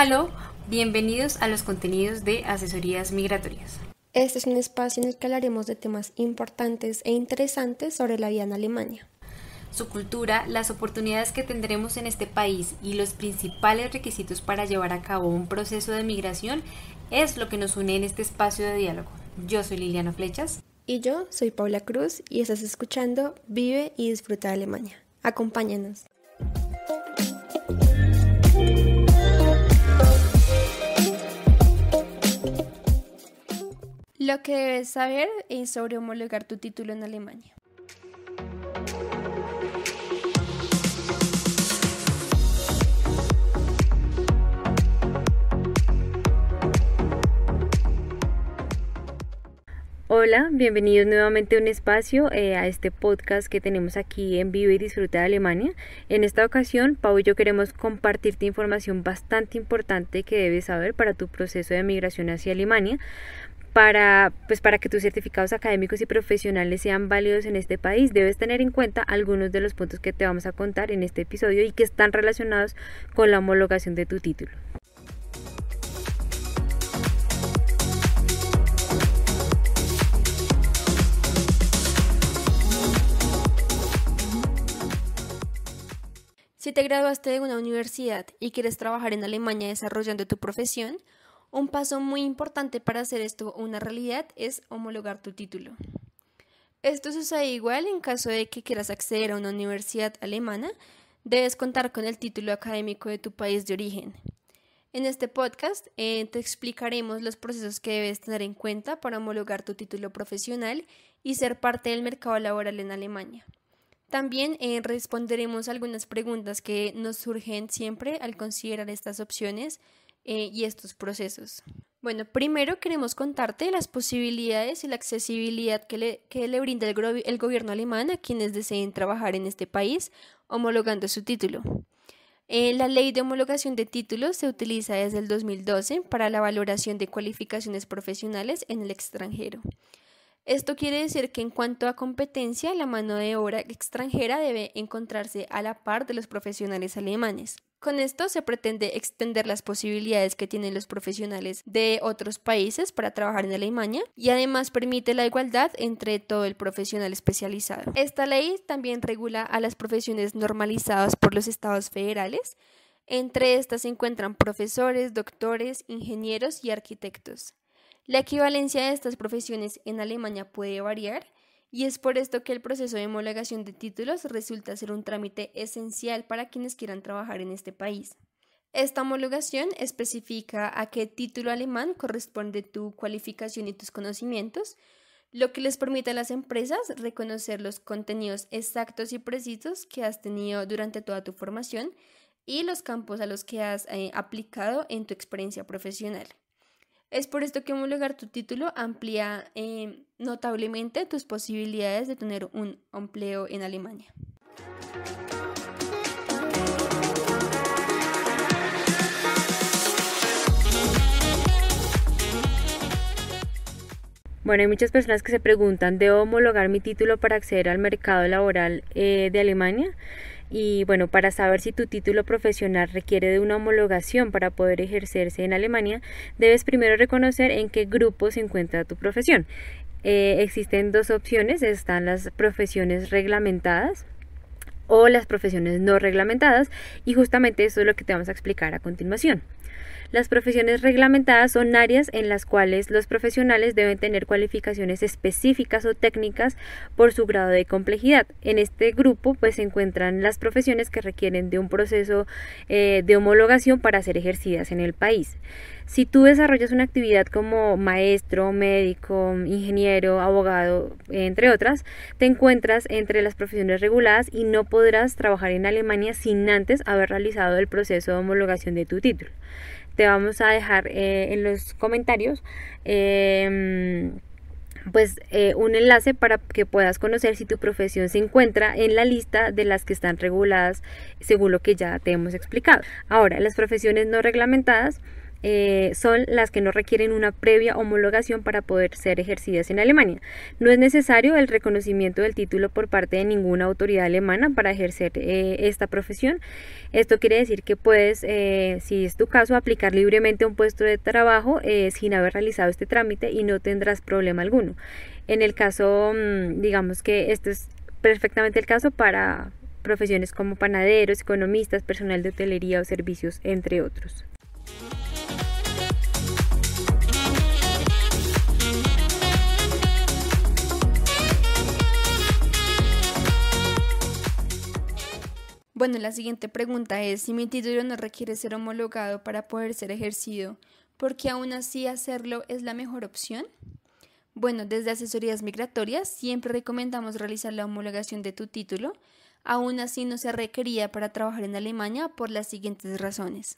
¡Hola! bienvenidos a los contenidos de Asesorías Migratorias. Este es un espacio en el que hablaremos de temas importantes e interesantes sobre la vida en Alemania. Su cultura, las oportunidades que tendremos en este país y los principales requisitos para llevar a cabo un proceso de migración es lo que nos une en este espacio de diálogo. Yo soy Liliana Flechas. Y yo soy Paula Cruz y estás escuchando Vive y Disfruta de Alemania. Acompáñanos. Lo que debes saber sobre homologar tu título en Alemania. Hola, bienvenidos nuevamente a un espacio, eh, a este podcast que tenemos aquí en Vive y Disfruta de Alemania. En esta ocasión, Pau y yo queremos compartirte información bastante importante que debes saber para tu proceso de migración hacia Alemania para, pues, para que tus certificados académicos y profesionales sean válidos en este país, debes tener en cuenta algunos de los puntos que te vamos a contar en este episodio y que están relacionados con la homologación de tu título. Si te graduaste de una universidad y quieres trabajar en Alemania desarrollando tu profesión, un paso muy importante para hacer esto una realidad es homologar tu título. Esto sucede igual en caso de que quieras acceder a una universidad alemana, debes contar con el título académico de tu país de origen. En este podcast eh, te explicaremos los procesos que debes tener en cuenta para homologar tu título profesional y ser parte del mercado laboral en Alemania. También eh, responderemos algunas preguntas que nos surgen siempre al considerar estas opciones, eh, y estos procesos. Bueno, primero queremos contarte las posibilidades y la accesibilidad que le, brinda el, gobierno alemán a quienes deseen trabajar en este país homologando su título. Eh, la ley de homologación de títulos se utiliza desde el 2012 para la valoración de cualificaciones profesionales en el extranjero. Esto quiere decir que en cuanto a competencia, la mano de obra extranjera debe encontrarse a la par de los profesionales alemanes. Con esto se pretende extender las posibilidades que tienen los profesionales de otros países para trabajar en Alemania y además permite la igualdad entre todo el profesional especializado. Esta ley también regula a las profesiones normalizadas por los estados federales. Entre estas se encuentran profesores, doctores, ingenieros y arquitectos. La equivalencia de estas profesiones en Alemania puede variar y es por esto que el proceso de homologación de títulos resulta ser un trámite esencial para quienes quieran trabajar en este país. Esta homologación especifica a qué título alemán corresponde tu cualificación y tus conocimientos, lo que les permite a las empresas reconocer los contenidos exactos y precisos que has tenido durante toda tu formación y los campos a los que has eh, aplicado en tu experiencia profesional. Es por esto que homologar tu título amplía eh, notablemente tus posibilidades de tener un empleo en Alemania. Bueno, hay muchas personas que se preguntan, ¿debo homologar mi título para acceder al mercado laboral eh, de Alemania? Y bueno, para saber si tu título profesional requiere de una homologación para poder ejercerse en Alemania, debes primero reconocer en qué grupo se encuentra tu profesión. Eh, existen dos opciones, están las profesiones reglamentadas o las profesiones no reglamentadas y justamente eso es lo que te vamos a explicar a continuación. Las profesiones reglamentadas son áreas en las cuales los profesionales deben tener cualificaciones específicas o técnicas por su grado de complejidad. En este grupo pues se encuentran las profesiones que requieren de un proceso eh, de homologación para ser ejercidas en el país. Si tú desarrollas una actividad como maestro, médico, ingeniero, abogado, entre otras, te encuentras entre las profesiones reguladas y no podrás trabajar en Alemania sin antes haber realizado el proceso de homologación de tu título. Te vamos a dejar eh, en los comentarios. Em, pues eh, un enlace para que puedas conocer si tu profesión se encuentra en la lista de las que están reguladas según lo que ya te hemos explicado. Ahora, las profesiones no reglamentadas eh, son las que no requieren una previa homologación para poder ser ejercidas en Alemania. No es necesario el reconocimiento del título por parte de ninguna autoridad alemana para ejercer eh, esta profesión. Esto quiere decir que puedes, eh, si es tu caso, aplicar libremente a un puesto de trabajo sin haber realizado este trámite y no tendrás problema alguno. En el caso, mm, digamos que esto es perfectamente el caso para profesiones como panaderos, economistas, personal de hotelería o servicios, entre otros. Bueno, la siguiente pregunta es, si mi título no requiere ser homologado para poder ser ejercido, ¿por qué aún así hacerlo es la mejor opción? Bueno, desde asesorías migratorias siempre recomendamos realizar la homologación de tu título, aún así no se requería para trabajar en Alemania por las siguientes razones.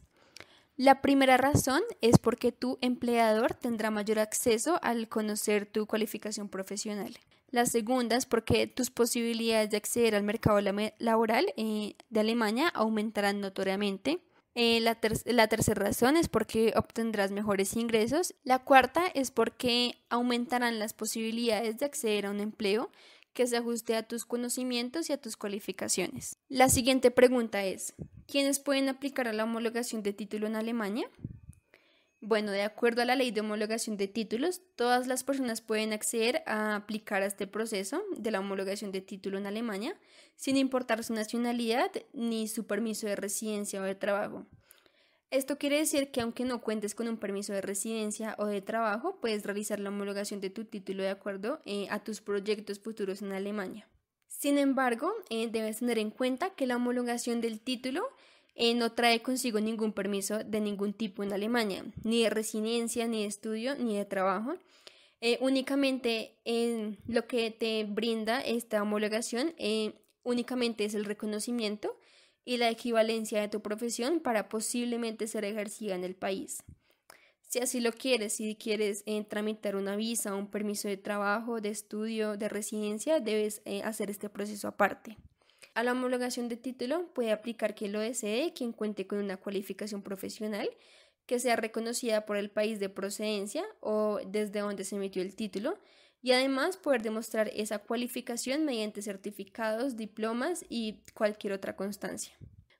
La primera razón es porque tu empleador tendrá mayor acceso al conocer tu cualificación profesional. La segunda es porque tus posibilidades de acceder al mercado laboral eh, de Alemania aumentarán notoriamente. Eh, la, la, tercera razón es porque obtendrás mejores ingresos. La cuarta es porque aumentarán las posibilidades de acceder a un empleo que se ajuste a tus conocimientos y a tus cualificaciones. La siguiente pregunta es, ¿quiénes pueden aplicar a la homologación de título en Alemania? Bueno, de acuerdo a la ley de homologación de títulos, todas las personas pueden acceder a aplicar a este proceso de la homologación de título en Alemania, sin importar su nacionalidad ni su permiso de residencia o de trabajo. Esto quiere decir que aunque no cuentes con un permiso de residencia o de trabajo, puedes realizar la homologación de tu título de acuerdo eh, a tus proyectos futuros en Alemania. Sin embargo, eh, debes tener en cuenta que la homologación del título eh, no trae consigo ningún permiso de ningún tipo en Alemania, ni de residencia, ni de estudio, ni de trabajo. Eh, únicamente eh, lo que te brinda esta homologación únicamente es el reconocimiento y la equivalencia de tu profesión para posiblemente ser ejercida en el país. Si así lo quieres, si quieres tramitar una visa, un permiso de trabajo, de estudio, de residencia, debes hacer este proceso aparte. A la homologación de título puede aplicar que lo desee, quien cuente con una cualificación profesional que sea reconocida por el país de procedencia o desde donde se emitió el título, y además poder demostrar esa cualificación mediante certificados, diplomas y cualquier otra constancia.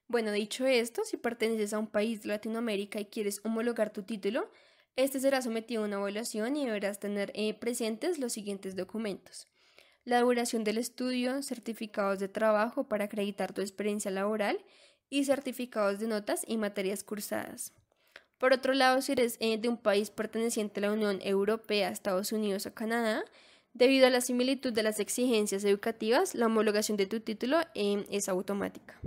Bueno, dicho esto, si perteneces a un país de Latinoamérica y quieres homologar tu título, este será sometido a una evaluación y deberás tener eh, presentes los siguientes documentos la duración del estudio, certificados de trabajo para acreditar tu experiencia laboral y certificados de notas y materias cursadas. Por otro lado, si eres eh, de un país perteneciente a la Unión Europea, Estados Unidos o Canadá, debido a la similitud de las exigencias educativas, la homologación de tu título eh, es automática.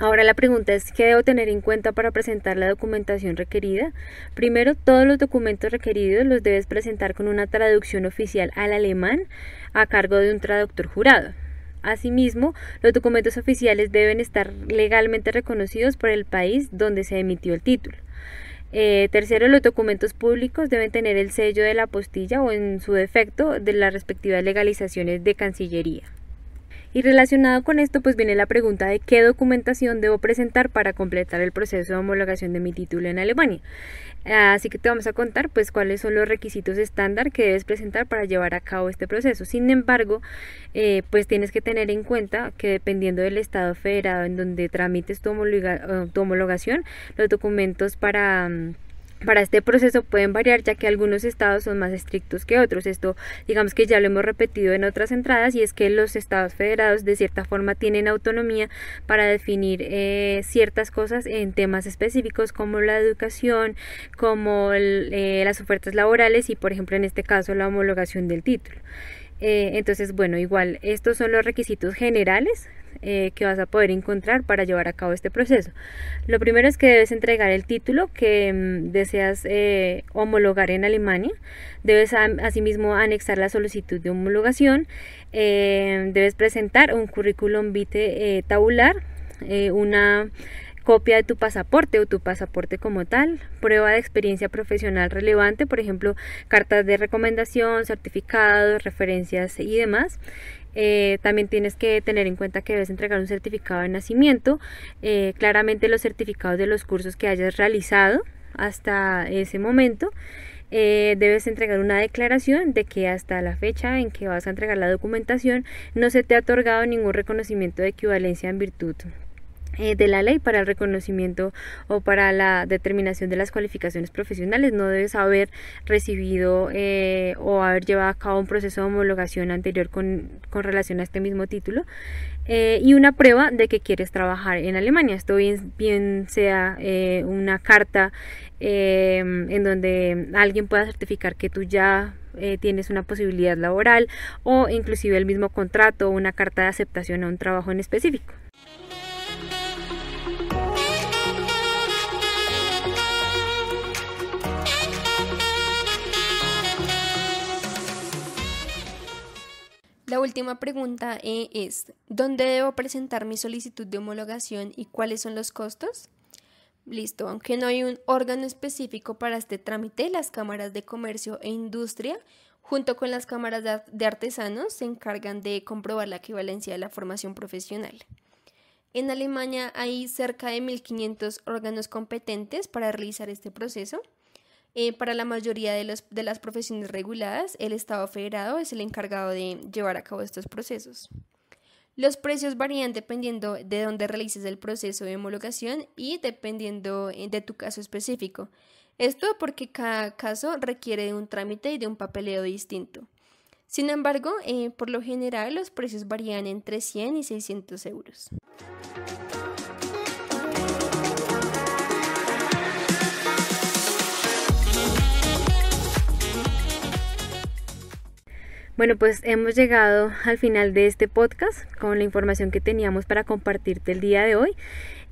Ahora la pregunta es, ¿qué debo tener en cuenta para presentar la documentación requerida? Primero, todos los documentos requeridos los debes presentar con una traducción oficial al alemán a cargo de un traductor jurado. Asimismo, los documentos oficiales deben estar legalmente reconocidos por el país donde se emitió el título. Eh, tercero, los documentos públicos deben tener el sello de la postilla o en su defecto de las respectivas legalizaciones de Cancillería. Y relacionado con esto, pues viene la pregunta de qué documentación debo presentar para completar el proceso de homologación de mi título en Alemania. Así que te vamos a contar pues cuáles son los requisitos estándar que debes presentar para llevar a cabo este proceso. Sin embargo, eh, pues tienes que tener en cuenta que dependiendo del estado federado en donde tramites tu, eh, homologación, los documentos para... Mm, para este proceso pueden variar ya que algunos estados son más estrictos que otros. Esto digamos que ya lo hemos repetido en otras entradas y es que los estados federados de cierta forma tienen autonomía para definir eh, ciertas cosas en temas específicos como la educación, como eh, las ofertas laborales y por ejemplo en este caso la homologación del título. Eh, entonces, bueno, igual estos son los requisitos generales eh, que vas a poder encontrar para llevar a cabo este proceso. Lo primero es que debes entregar el título que mm, deseas eh, homologar en Alemania. Debes asimismo anexar la solicitud de homologación. debes presentar un currículum vitae tabular, una copia de tu pasaporte o tu pasaporte como tal, prueba de experiencia profesional relevante, por ejemplo, cartas de recomendación, certificados, referencias y demás. Eh, también tienes que tener en cuenta que debes entregar un certificado de nacimiento, eh, claramente los certificados de los cursos que hayas realizado hasta ese momento. Eh, debes entregar una declaración de que hasta la fecha en que vas a entregar la documentación no se te ha otorgado ningún reconocimiento de equivalencia en virtud eh, de la ley para el reconocimiento o para la determinación de las cualificaciones profesionales. No debes haber recibido eh, o haber llevado a cabo un proceso de homologación anterior con, con relación a este mismo título eh, y una prueba de que quieres trabajar en Alemania. Esto bien, sea una carta en donde alguien pueda certificar que tú ya tienes una posibilidad laboral o inclusive el mismo contrato o una carta de aceptación a un trabajo en específico. La última pregunta eh, es, ¿dónde debo presentar mi solicitud de homologación y cuáles son los costos? Listo, aunque no hay un órgano específico para este trámite, las cámaras de comercio e industria, junto con las cámaras de artesanos, se encargan de comprobar la equivalencia de la formación profesional. En Alemania hay cerca de 1.500 órganos competentes para realizar este proceso. Eh, para la mayoría de, las profesiones reguladas, el Estado federado es el encargado de llevar a cabo estos procesos. Los precios varían dependiendo de dónde realices el proceso de homologación y dependiendo eh, de tu caso específico. Esto porque cada caso requiere de un trámite y de un papeleo distinto. Sin embargo, eh, por lo general los precios varían entre 100 y 600 euros. Bueno, pues hemos llegado al final de este podcast con la información que teníamos para compartirte el día de hoy.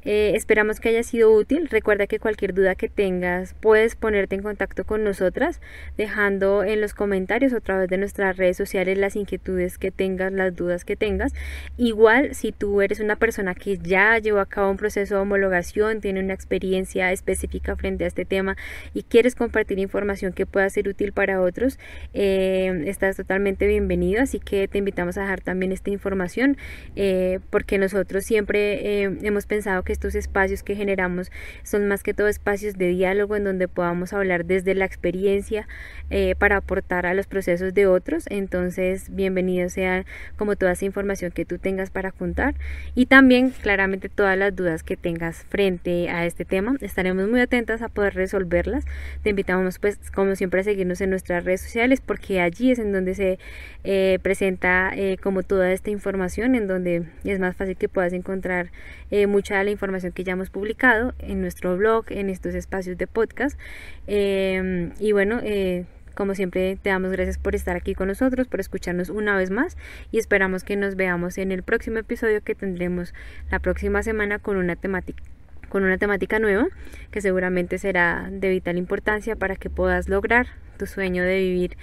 Eh, esperamos que haya sido útil. Recuerda que cualquier duda que tengas puedes ponerte en contacto con nosotras dejando en los comentarios o a través de nuestras redes sociales las inquietudes que tengas, las dudas que tengas. Igual si tú eres una persona que ya llevó a cabo un proceso de homologación, tiene una experiencia específica frente a este tema y quieres compartir información que pueda ser útil para otros, eh, estás totalmente bienvenido. Así que te invitamos a dejar también esta información eh, porque nosotros siempre hemos pensado que estos espacios que generamos son más que todo espacios de diálogo en donde podamos hablar desde la experiencia eh, para aportar a los procesos de otros. Entonces, bienvenidos sean como toda esa información que tú tengas para juntar y también claramente todas las dudas que tengas frente a este tema. Estaremos muy atentas a poder resolverlas. Te invitamos pues como siempre a seguirnos en nuestras redes sociales porque allí es en donde se eh, presenta eh, como toda esta información, en donde es más fácil que puedas encontrar eh, mucha de la información que ya hemos publicado en nuestro blog, en estos espacios de podcast. Em, y bueno, eh, como siempre, te damos gracias por estar aquí con nosotros, por escucharnos una vez más y esperamos que nos veamos en el próximo episodio que tendremos la próxima semana con una temática con una temática nueva que seguramente será de vital importancia para que puedas lograr tu sueño de vivir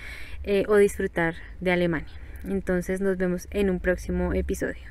eh, o disfrutar de Alemania. Entonces nos vemos en un próximo episodio.